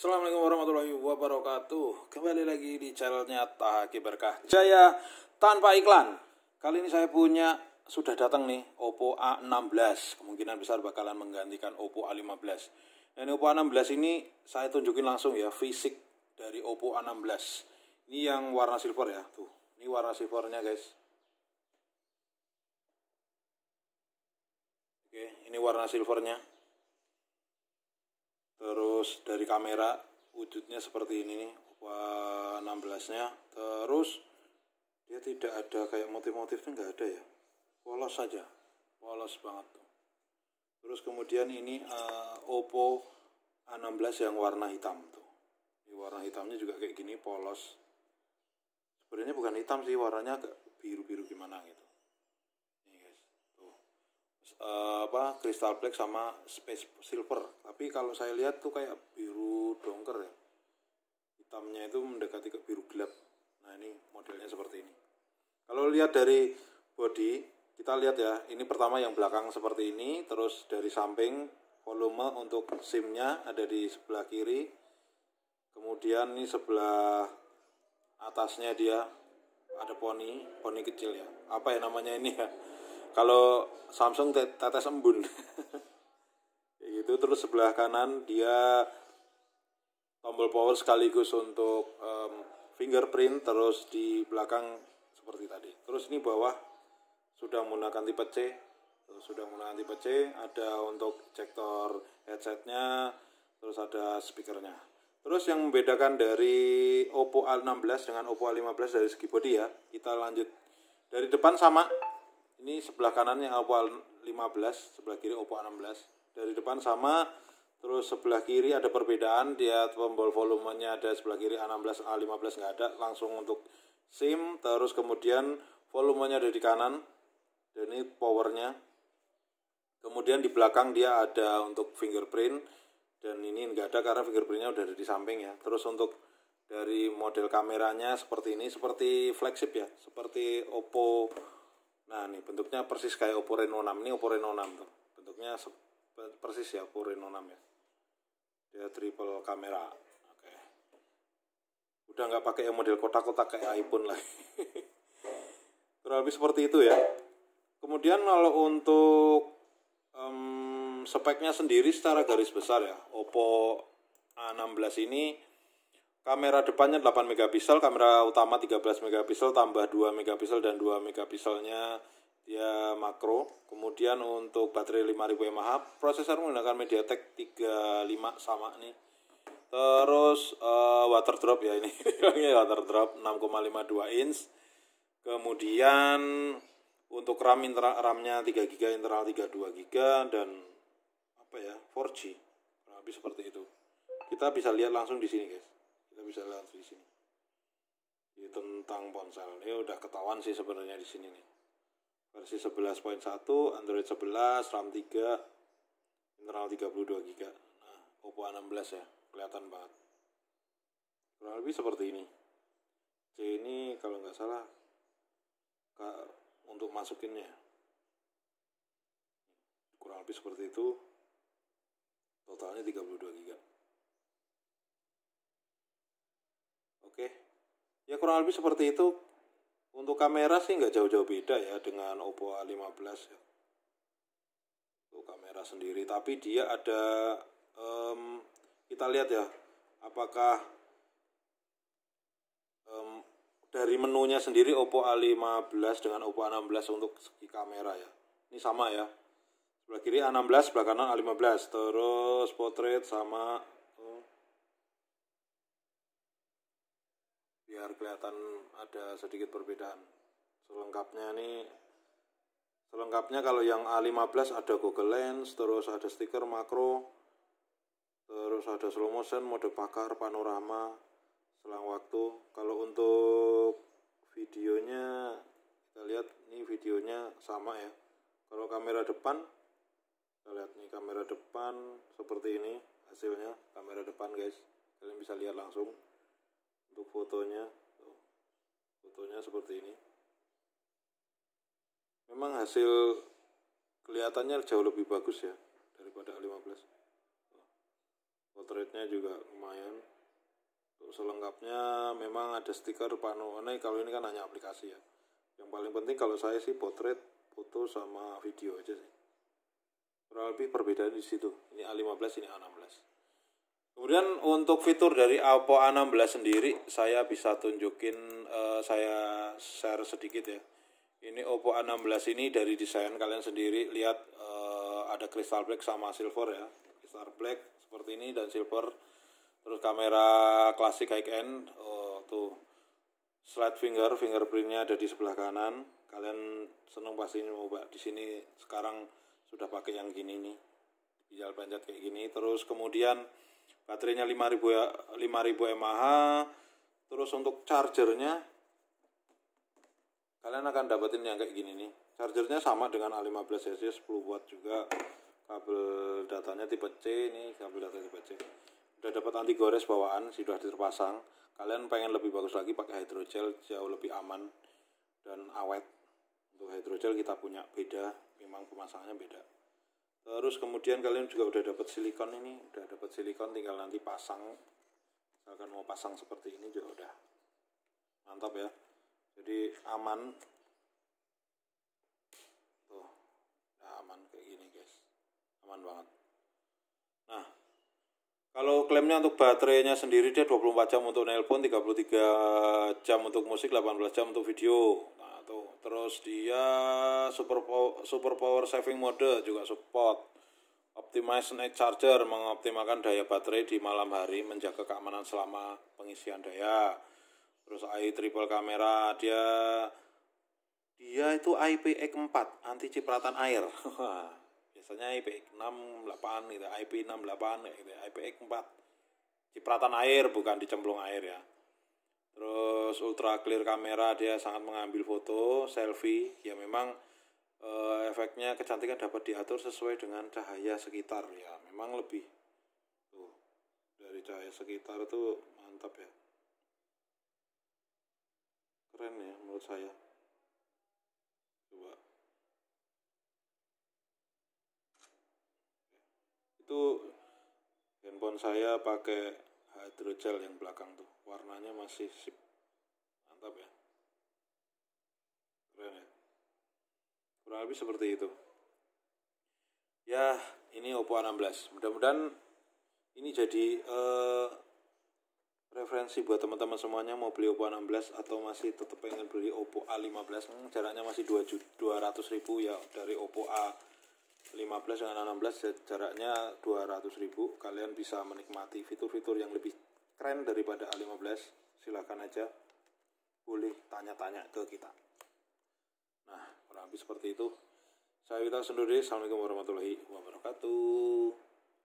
Assalamualaikum warahmatullahi wabarakatuh Kembali lagi di channelnya Tahaki Berkah Jaya tanpa iklan Kali ini saya punya Sudah datang nih Oppo A16 Kemungkinan besar bakalan menggantikan Oppo A15 Dan Oppo A16 ini Saya tunjukin langsung ya Fisik dari Oppo A16 Ini yang warna silver ya Tuh, Ini warna silvernya guys Oke, ini warna silvernya terus dari kamera wujudnya seperti ini nih 16 nya terus dia tidak ada kayak motif-motifnya nggak ada ya polos saja polos banget tuh terus kemudian ini uh, Oppo A16 yang warna hitam tuh ini warna hitamnya juga kayak gini polos sebenarnya bukan hitam sih warnanya agak biru-biru gimana gitu uh, apa Crystal Black sama Space Silver. Tapi kalau saya lihat tuh kayak biru dongker ya. Hitamnya itu mendekati ke biru gelap. Nah, ini modelnya seperti ini. Kalau lihat dari body, kita lihat ya, ini pertama yang belakang seperti ini, terus dari samping volume untuk simnya ada di sebelah kiri. Kemudian ini sebelah atasnya dia ada poni, poni kecil ya. Apa ya namanya ini ya? kalau Samsung tetes embun itu gitu terus sebelah kanan dia tombol power sekaligus untuk um, fingerprint terus di belakang seperti tadi terus ini bawah sudah menggunakan tipe C terus sudah menggunakan tipe C ada untuk ejector headsetnya terus ada speakernya terus yang membedakan dari Oppo A16 dengan Oppo A15 dari segi body ya kita lanjut dari depan sama ini sebelah kanannya yang Oppo 15 sebelah kiri Oppo 16 dari depan sama terus sebelah kiri ada perbedaan dia tombol volumenya ada sebelah kiri A16 A15 nggak ada langsung untuk SIM terus kemudian volumenya ada di kanan dan ini powernya kemudian di belakang dia ada untuk fingerprint dan ini nggak ada karena fingerprintnya udah ada di samping ya terus untuk dari model kameranya seperti ini seperti flagship ya seperti Oppo Nah, nih bentuknya persis kayak Oppo Reno 6. Ini Oppo Reno 6 tuh. Bentuknya persis ya Oppo Reno 6 ya. Dia triple kamera. Oke. Okay. Udah nggak pakai yang model kotak-kotak kayak iPhone lah. Kurang lebih seperti itu ya. Kemudian kalau untuk um, speknya sendiri secara garis besar ya, Oppo A16 ini Kamera depannya 8 megapiksel, kamera utama 13 megapiksel tambah 2 megapiksel dan 2 megapikselnya dia makro. Kemudian untuk baterai 5000 mAh, prosesor menggunakan MediaTek 35 sama nih. Terus uh, water drop ya ini, ini water drop 6,52 inch. Kemudian untuk RAM internal RAM-nya 3 GB internal 32 GB dan apa ya 4G kurang lebih seperti itu kita bisa lihat langsung di sini guys kita bisa lihat di sini di tentang ponsel ini udah ketahuan sih sebenarnya di sini nih versi 11.1 Android 11 RAM 3 internal 32 GB nah Oppo A16 ya kelihatan banget kurang lebih seperti ini C ini kalau nggak salah untuk masukinnya kurang lebih seperti itu totalnya 32 GB ya kurang lebih seperti itu untuk kamera sih nggak jauh-jauh beda ya dengan Oppo A15 ya untuk kamera sendiri tapi dia ada um, kita lihat ya apakah um, dari menunya sendiri Oppo A15 dengan Oppo A16 untuk segi kamera ya ini sama ya sebelah kiri A16 sebelah kanan A15 terus portrait sama biar kelihatan ada sedikit perbedaan selengkapnya ini selengkapnya kalau yang A15 ada Google Lens terus ada stiker makro terus ada slow motion mode pakar panorama selang waktu kalau untuk videonya kita lihat ini videonya sama ya kalau kamera depan kita lihat nih kamera depan seperti ini hasilnya kamera depan guys kalian bisa lihat langsung untuk fotonya tuh. fotonya seperti ini memang hasil kelihatannya jauh lebih bagus ya daripada A15 Potretnya juga lumayan untuk selengkapnya memang ada stiker pano ini nah, kalau ini kan hanya aplikasi ya yang paling penting kalau saya sih potret foto sama video aja sih kurang lebih perbedaan di situ ini A15 ini A16 Kemudian untuk fitur dari Oppo A16 sendiri saya bisa tunjukin uh, saya share sedikit ya. Ini Oppo A16 ini dari desain kalian sendiri lihat uh, ada crystal black sama silver ya. Crystal black seperti ini dan silver terus kamera klasik high end oh, tuh slide finger fingerprintnya ada di sebelah kanan kalian seneng pasti nyoba di sini sekarang sudah pakai yang gini nih tinggal panjat kayak gini terus kemudian baterainya 5000 ya 5000 mAh terus untuk chargernya kalian akan dapetin yang kayak gini nih chargernya sama dengan A15 SC 10 watt juga kabel datanya tipe C ini kabel data tipe C udah dapat anti gores bawaan sudah terpasang kalian pengen lebih bagus lagi pakai hydrogel jauh lebih aman dan awet untuk hydrogel kita punya beda memang pemasangannya beda terus kemudian kalian juga udah dapat silikon ini udah dapat silikon tinggal nanti pasang misalkan mau pasang seperti ini juga udah mantap ya jadi aman tuh nah, aman kayak gini guys aman banget nah kalau klaimnya untuk baterainya sendiri dia 24 jam untuk nelpon, 33 jam untuk musik, 18 jam untuk video. Nah, terus dia super power, super power saving mode juga support optimize night charger mengoptimalkan daya baterai di malam hari menjaga keamanan selama pengisian daya terus AI triple kamera dia dia itu IPX4 anti cipratan air biasanya ipx 6 8 gitu IP68 gitu ya, IPX4 cipratan air bukan dicemplung air ya terus ultra clear kamera dia sangat mengambil foto selfie ya memang e, efeknya kecantikan dapat diatur sesuai dengan cahaya sekitar ya memang lebih tuh dari cahaya sekitar tuh mantap ya keren ya menurut saya coba itu handphone saya pakai hydrogel yang belakang tuh warnanya masih sip mantap ya keren ya kurang lebih seperti itu ya ini Oppo A16 mudah-mudahan ini jadi uh, referensi buat teman-teman semuanya mau beli Oppo A16 atau masih tetap pengen beli Oppo A15 hmm, jaraknya masih 200 ribu ya dari Oppo A 15 dengan 16 jaraknya 200.000 kalian bisa menikmati fitur-fitur yang lebih keren daripada A15 silahkan aja boleh tanya-tanya ke kita nah kurang lebih seperti itu saya Wita sendiri Assalamualaikum warahmatullahi wabarakatuh